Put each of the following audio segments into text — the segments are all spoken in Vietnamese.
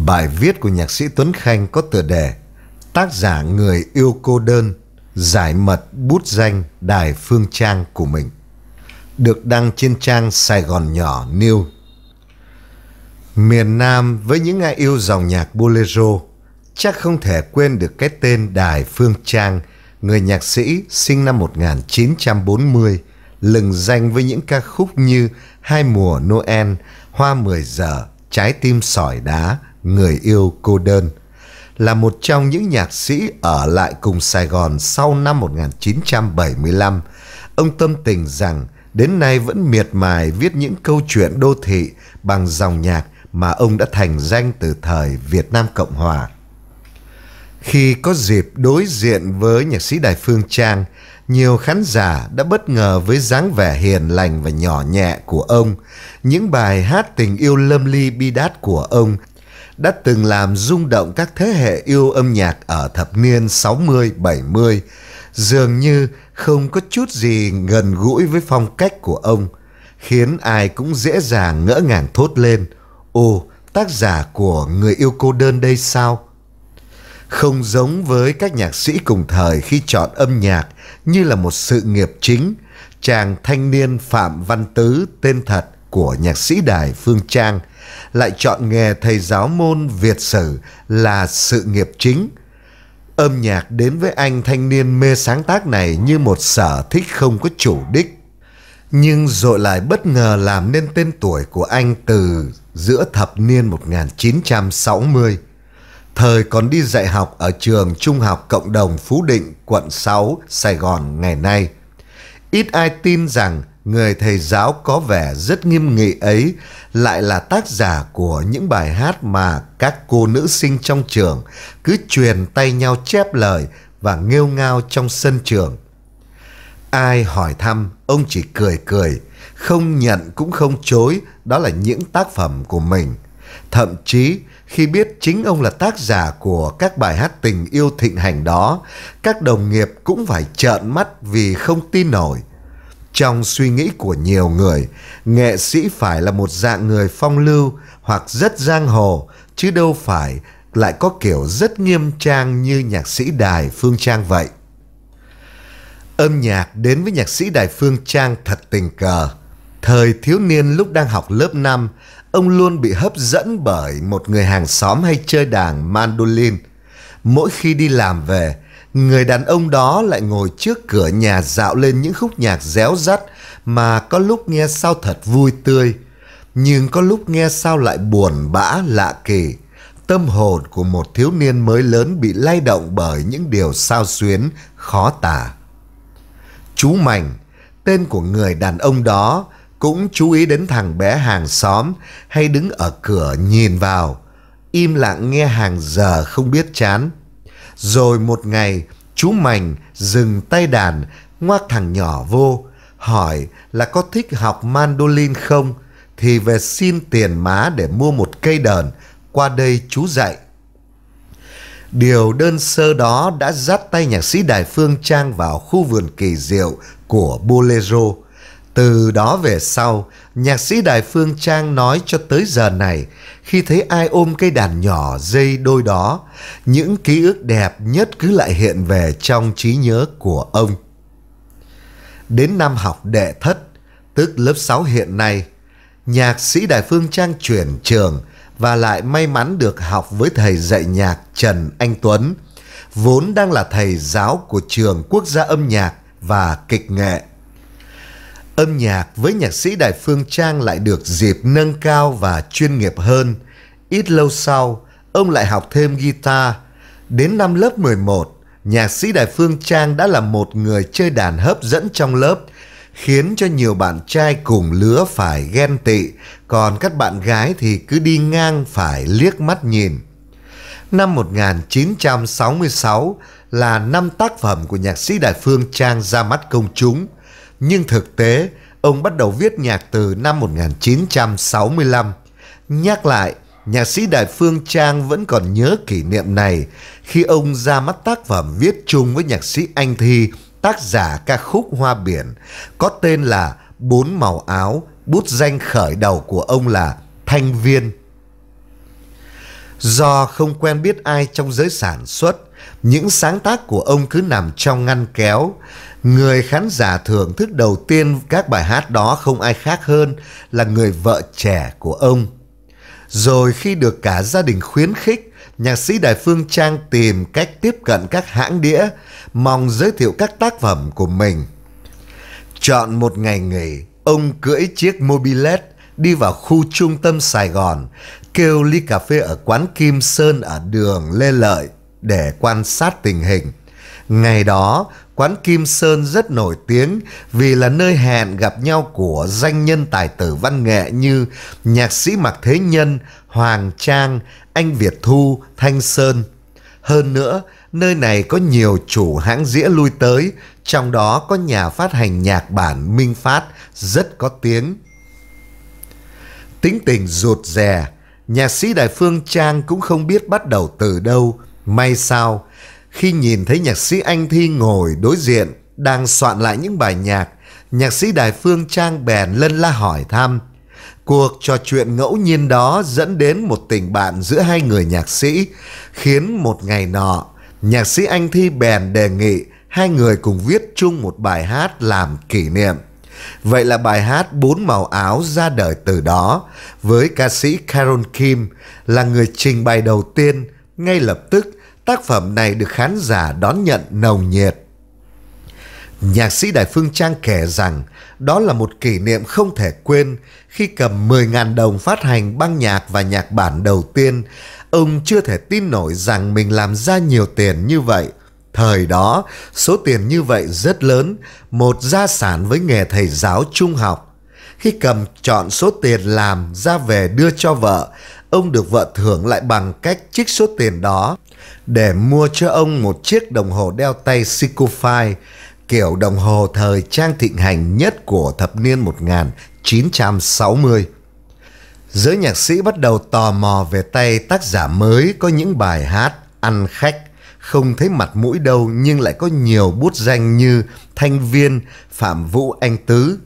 Bài viết của nhạc sĩ Tuấn Khanh có tựa đề Tác giả người yêu cô đơn giải mật bút danh Đài Phương Trang của mình được đăng trên trang Sài Gòn Nhỏ New. Miền Nam với những ai yêu dòng nhạc bolero chắc không thể quên được cái tên Đài Phương Trang, người nhạc sĩ sinh năm 1940, lừng danh với những ca khúc như Hai mùa Noel, Hoa mười giờ, Trái tim sỏi đá, Người yêu cô đơn là một trong những nhạc sĩ ở lại cùng Sài Gòn sau năm 1975. Ông tâm tình rằng đến nay vẫn miệt mài viết những câu chuyện đô thị bằng dòng nhạc mà ông đã thành danh từ thời Việt Nam Cộng Hòa. Khi có dịp đối diện với nhạc sĩ Đài Phương Trang, nhiều khán giả đã bất ngờ với dáng vẻ hiền lành và nhỏ nhẹ của ông. Những bài hát tình yêu lâm ly bi đát của ông đã từng làm rung động các thế hệ yêu âm nhạc ở thập niên 60-70, dường như không có chút gì gần gũi với phong cách của ông, khiến ai cũng dễ dàng ngỡ ngàng thốt lên, ồ, tác giả của Người yêu cô đơn đây sao? không giống với các nhạc sĩ cùng thời khi chọn âm nhạc như là một sự nghiệp chính. Chàng thanh niên Phạm Văn Tứ tên thật của nhạc sĩ Đài Phương Trang lại chọn nghề thầy giáo môn Việt sử là sự nghiệp chính. Âm nhạc đến với anh thanh niên mê sáng tác này như một sở thích không có chủ đích. Nhưng rồi lại bất ngờ làm nên tên tuổi của anh từ giữa thập niên 1960 thời còn đi dạy học ở trường Trung học Cộng đồng Phú Định, quận 6, Sài Gòn ngày nay. Ít ai tin rằng người thầy giáo có vẻ rất nghiêm nghị ấy lại là tác giả của những bài hát mà các cô nữ sinh trong trường cứ truyền tay nhau chép lời và nghêu ngao trong sân trường. Ai hỏi thăm, ông chỉ cười cười, không nhận cũng không chối, đó là những tác phẩm của mình. Thậm chí khi biết chính ông là tác giả của các bài hát tình yêu thịnh hành đó, các đồng nghiệp cũng phải trợn mắt vì không tin nổi. Trong suy nghĩ của nhiều người, nghệ sĩ phải là một dạng người phong lưu hoặc rất giang hồ, chứ đâu phải lại có kiểu rất nghiêm trang như nhạc sĩ Đài Phương Trang vậy. Âm nhạc đến với nhạc sĩ Đài Phương Trang thật tình cờ. Thời thiếu niên lúc đang học lớp 5, ông luôn bị hấp dẫn bởi một người hàng xóm hay chơi đàn mandolin. Mỗi khi đi làm về, người đàn ông đó lại ngồi trước cửa nhà dạo lên những khúc nhạc réo rắt mà có lúc nghe sao thật vui tươi, nhưng có lúc nghe sao lại buồn bã lạ kỳ. Tâm hồn của một thiếu niên mới lớn bị lay động bởi những điều sao xuyến khó tả. Chú Mảnh, tên của người đàn ông đó, cũng chú ý đến thằng bé hàng xóm hay đứng ở cửa nhìn vào, im lặng nghe hàng giờ không biết chán. Rồi một ngày, chú Mành dừng tay đàn, ngoác thằng nhỏ vô, hỏi là có thích học mandolin không, thì về xin tiền má để mua một cây đờn, qua đây chú dạy. Điều đơn sơ đó đã dắt tay nhạc sĩ Đài Phương Trang vào khu vườn kỳ diệu của Bolero. Từ đó về sau, nhạc sĩ Đài Phương Trang nói cho tới giờ này, khi thấy ai ôm cây đàn nhỏ dây đôi đó, những ký ức đẹp nhất cứ lại hiện về trong trí nhớ của ông. Đến năm học đệ thất, tức lớp 6 hiện nay, nhạc sĩ Đài Phương Trang chuyển trường và lại may mắn được học với thầy dạy nhạc Trần Anh Tuấn, vốn đang là thầy giáo của trường Quốc gia âm nhạc và kịch nghệ. Âm nhạc với nhạc sĩ Đại Phương Trang lại được dịp nâng cao và chuyên nghiệp hơn. Ít lâu sau, ông lại học thêm guitar. Đến năm lớp 11, nhạc sĩ Đại Phương Trang đã là một người chơi đàn hấp dẫn trong lớp, khiến cho nhiều bạn trai cùng lứa phải ghen tị, còn các bạn gái thì cứ đi ngang phải liếc mắt nhìn. Năm 1966 là năm tác phẩm của nhạc sĩ Đại Phương Trang ra mắt công chúng – nhưng thực tế, ông bắt đầu viết nhạc từ năm 1965. Nhắc lại, nhạc sĩ Đại Phương Trang vẫn còn nhớ kỷ niệm này khi ông ra mắt tác phẩm viết chung với nhạc sĩ Anh Thi, tác giả ca khúc Hoa Biển, có tên là Bốn Màu Áo, bút danh khởi đầu của ông là Thanh Viên. Do không quen biết ai trong giới sản xuất, những sáng tác của ông cứ nằm trong ngăn kéo. Người khán giả thưởng thức đầu tiên các bài hát đó không ai khác hơn là người vợ trẻ của ông. Rồi khi được cả gia đình khuyến khích, nhạc sĩ Đài Phương Trang tìm cách tiếp cận các hãng đĩa, mong giới thiệu các tác phẩm của mình. Chọn một ngày nghỉ, ông cưỡi chiếc mobilet đi vào khu trung tâm Sài Gòn, kêu ly cà phê ở quán Kim Sơn ở đường Lê Lợi để quan sát tình hình. Ngày đó, quán Kim Sơn rất nổi tiếng vì là nơi hẹn gặp nhau của danh nhân tài tử văn nghệ như nhạc sĩ Mạc Thế Nhân, Hoàng Trang, Anh Việt Thu, Thanh Sơn. Hơn nữa, nơi này có nhiều chủ hãng dĩa lui tới, trong đó có nhà phát hành nhạc bản Minh Phát rất có tiếng. Tính tình rụt rè, nhạc sĩ Đại Phương Trang cũng không biết bắt đầu từ đâu, may sao khi nhìn thấy nhạc sĩ Anh Thi ngồi đối diện đang soạn lại những bài nhạc, nhạc sĩ Đài Phương Trang bèn lân la hỏi thăm. Cuộc trò chuyện ngẫu nhiên đó dẫn đến một tình bạn giữa hai người nhạc sĩ, khiến một ngày nọ, nhạc sĩ Anh Thi bèn đề nghị hai người cùng viết chung một bài hát làm kỷ niệm. Vậy là bài hát Bốn Màu Áo ra đời từ đó với ca sĩ Carol Kim là người trình bày đầu tiên ngay lập tức tác phẩm này được khán giả đón nhận nồng nhiệt. Nhạc sĩ Đại Phương Trang kể rằng đó là một kỷ niệm không thể quên khi cầm 10.000 đồng phát hành băng nhạc và nhạc bản đầu tiên. Ông chưa thể tin nổi rằng mình làm ra nhiều tiền như vậy. Thời đó, số tiền như vậy rất lớn, một gia sản với nghề thầy giáo trung học. Khi cầm chọn số tiền làm ra về đưa cho vợ, ông được vợ thưởng lại bằng cách trích số tiền đó để mua cho ông một chiếc đồng hồ đeo tay Sikofai, kiểu đồng hồ thời trang thịnh hành nhất của thập niên 1960. Giới nhạc sĩ bắt đầu tò mò về tay tác giả mới có những bài hát ăn khách, không thấy mặt mũi đâu nhưng lại có nhiều bút danh như Thanh Viên, Phạm Vũ Anh Tứ,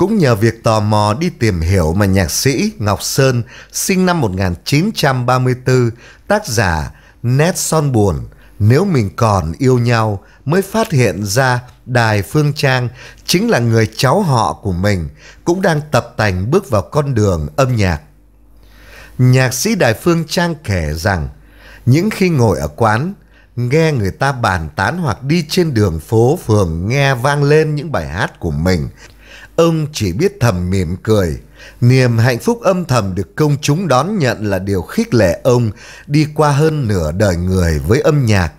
cũng nhờ việc tò mò đi tìm hiểu mà nhạc sĩ Ngọc Sơn sinh năm 1934, tác giả Nét Son Buồn, Nếu Mình Còn Yêu Nhau mới phát hiện ra Đài Phương Trang chính là người cháu họ của mình cũng đang tập tành bước vào con đường âm nhạc. Nhạc sĩ Đài Phương Trang kể rằng những khi ngồi ở quán nghe người ta bàn tán hoặc đi trên đường phố phường nghe vang lên những bài hát của mình – Ông chỉ biết thầm mỉm cười. Niềm hạnh phúc âm thầm được công chúng đón nhận là điều khích lệ ông đi qua hơn nửa đời người với âm nhạc.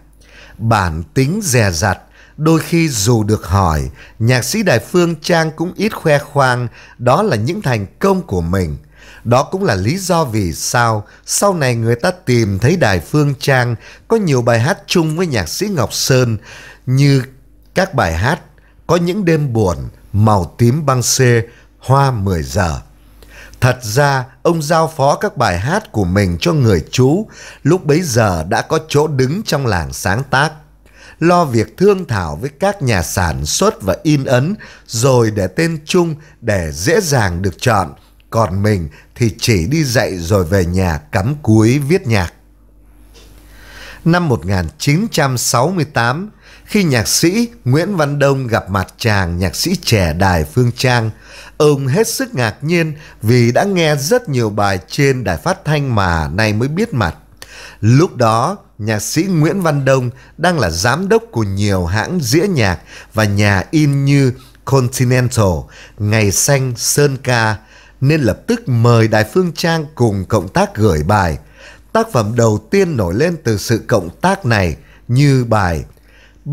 Bản tính dè dặt, đôi khi dù được hỏi, nhạc sĩ đài Phương Trang cũng ít khoe khoang đó là những thành công của mình. Đó cũng là lý do vì sao sau này người ta tìm thấy Đài Phương Trang có nhiều bài hát chung với nhạc sĩ Ngọc Sơn như các bài hát Có những đêm buồn, màu tím băng xê, hoa 10 giờ. Thật ra, ông giao phó các bài hát của mình cho người chú, lúc bấy giờ đã có chỗ đứng trong làng sáng tác. Lo việc thương thảo với các nhà sản xuất và in ấn, rồi để tên chung để dễ dàng được chọn. Còn mình thì chỉ đi dạy rồi về nhà cắm cúi viết nhạc. Năm 1968, khi nhạc sĩ Nguyễn Văn Đông gặp mặt chàng nhạc sĩ trẻ Đài Phương Trang, ông hết sức ngạc nhiên vì đã nghe rất nhiều bài trên đài phát thanh mà nay mới biết mặt. Lúc đó, nhạc sĩ Nguyễn Văn Đông đang là giám đốc của nhiều hãng dĩa nhạc và nhà in như Continental, Ngày Xanh, Sơn Ca, nên lập tức mời Đài Phương Trang cùng cộng tác gửi bài. Tác phẩm đầu tiên nổi lên từ sự cộng tác này như bài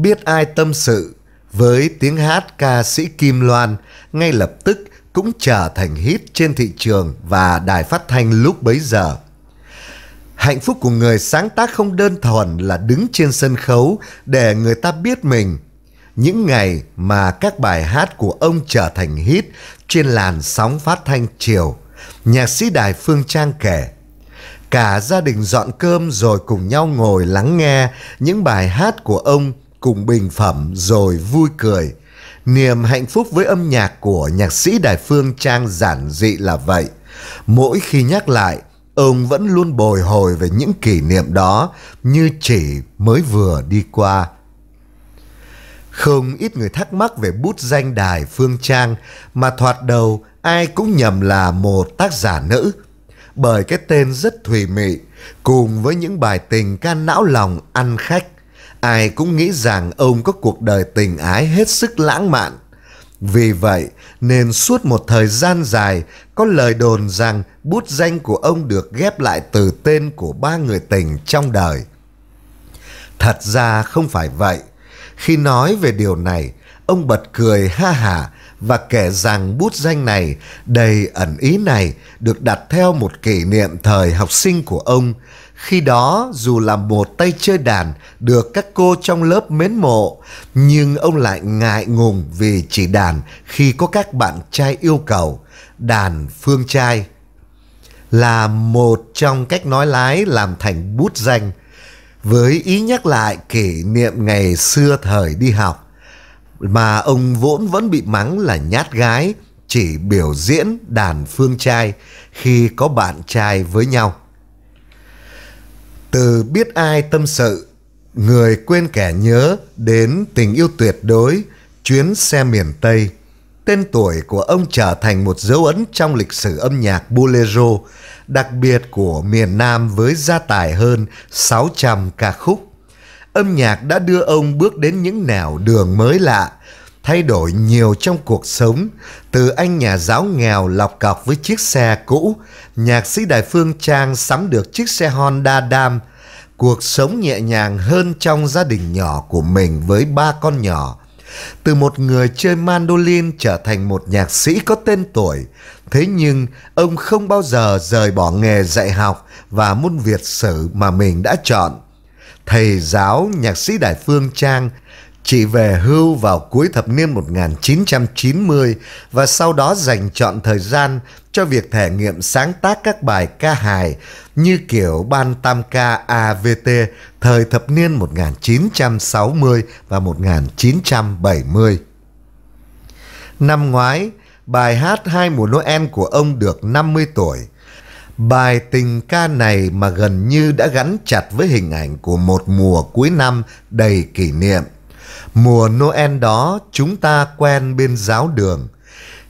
biết ai tâm sự với tiếng hát ca sĩ Kim Loan ngay lập tức cũng trở thành hit trên thị trường và đài phát thanh lúc bấy giờ. Hạnh phúc của người sáng tác không đơn thuần là đứng trên sân khấu để người ta biết mình. Những ngày mà các bài hát của ông trở thành hit trên làn sóng phát thanh chiều, nhạc sĩ Đài Phương Trang kể. Cả gia đình dọn cơm rồi cùng nhau ngồi lắng nghe những bài hát của ông cùng bình phẩm rồi vui cười. Niềm hạnh phúc với âm nhạc của nhạc sĩ đài Phương Trang giản dị là vậy. Mỗi khi nhắc lại, ông vẫn luôn bồi hồi về những kỷ niệm đó như chỉ mới vừa đi qua. Không ít người thắc mắc về bút danh đài Phương Trang mà thoạt đầu ai cũng nhầm là một tác giả nữ. Bởi cái tên rất thùy mị cùng với những bài tình can não lòng ăn khách ai cũng nghĩ rằng ông có cuộc đời tình ái hết sức lãng mạn. Vì vậy, nên suốt một thời gian dài, có lời đồn rằng bút danh của ông được ghép lại từ tên của ba người tình trong đời. Thật ra không phải vậy. Khi nói về điều này, ông bật cười ha hả và kể rằng bút danh này đầy ẩn ý này được đặt theo một kỷ niệm thời học sinh của ông khi đó dù là một tay chơi đàn được các cô trong lớp mến mộ, nhưng ông lại ngại ngùng vì chỉ đàn khi có các bạn trai yêu cầu, đàn phương trai. Là một trong cách nói lái làm thành bút danh, với ý nhắc lại kỷ niệm ngày xưa thời đi học, mà ông vốn vẫn bị mắng là nhát gái, chỉ biểu diễn đàn phương trai khi có bạn trai với nhau từ biết ai tâm sự, người quên kẻ nhớ đến tình yêu tuyệt đối, chuyến xe miền Tây. Tên tuổi của ông trở thành một dấu ấn trong lịch sử âm nhạc bolero, đặc biệt của miền Nam với gia tài hơn 600 ca khúc. Âm nhạc đã đưa ông bước đến những nẻo đường mới lạ, thay đổi nhiều trong cuộc sống, từ anh nhà giáo nghèo lọc cọc với chiếc xe cũ, nhạc sĩ Đại Phương Trang sắm được chiếc xe Honda Dam, cuộc sống nhẹ nhàng hơn trong gia đình nhỏ của mình với ba con nhỏ. Từ một người chơi mandolin trở thành một nhạc sĩ có tên tuổi, thế nhưng ông không bao giờ rời bỏ nghề dạy học và môn Việt sử mà mình đã chọn. Thầy giáo nhạc sĩ Đại Phương Trang Chị về hưu vào cuối thập niên 1990 và sau đó dành chọn thời gian cho việc thể nghiệm sáng tác các bài ca hài như kiểu ban tam ca AVT thời thập niên 1960 và 1970. Năm ngoái, bài hát Hai mùa Noel của ông được 50 tuổi. Bài tình ca này mà gần như đã gắn chặt với hình ảnh của một mùa cuối năm đầy kỷ niệm – Mùa Noel đó chúng ta quen bên giáo đường.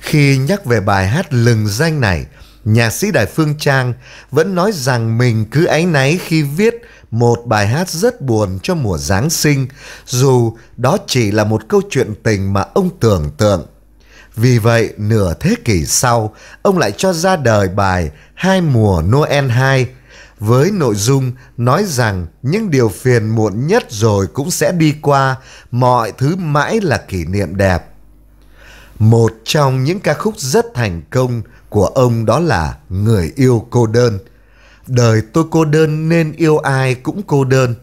Khi nhắc về bài hát lừng danh này, nhạc sĩ Đại Phương Trang vẫn nói rằng mình cứ áy náy khi viết một bài hát rất buồn cho mùa Giáng sinh, dù đó chỉ là một câu chuyện tình mà ông tưởng tượng. Vì vậy, nửa thế kỷ sau, ông lại cho ra đời bài Hai mùa Noel 2 với nội dung nói rằng những điều phiền muộn nhất rồi cũng sẽ đi qua, mọi thứ mãi là kỷ niệm đẹp. Một trong những ca khúc rất thành công của ông đó là Người yêu cô đơn. Đời tôi cô đơn nên yêu ai cũng cô đơn.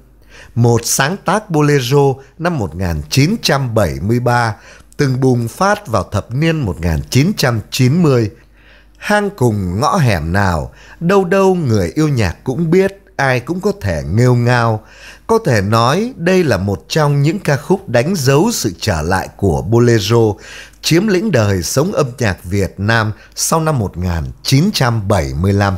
Một sáng tác bolero năm 1973 từng bùng phát vào thập niên 1990 hang cùng ngõ hẻm nào, đâu đâu người yêu nhạc cũng biết, ai cũng có thể nghêu ngao. Có thể nói đây là một trong những ca khúc đánh dấu sự trở lại của Bolero, chiếm lĩnh đời sống âm nhạc Việt Nam sau năm 1975.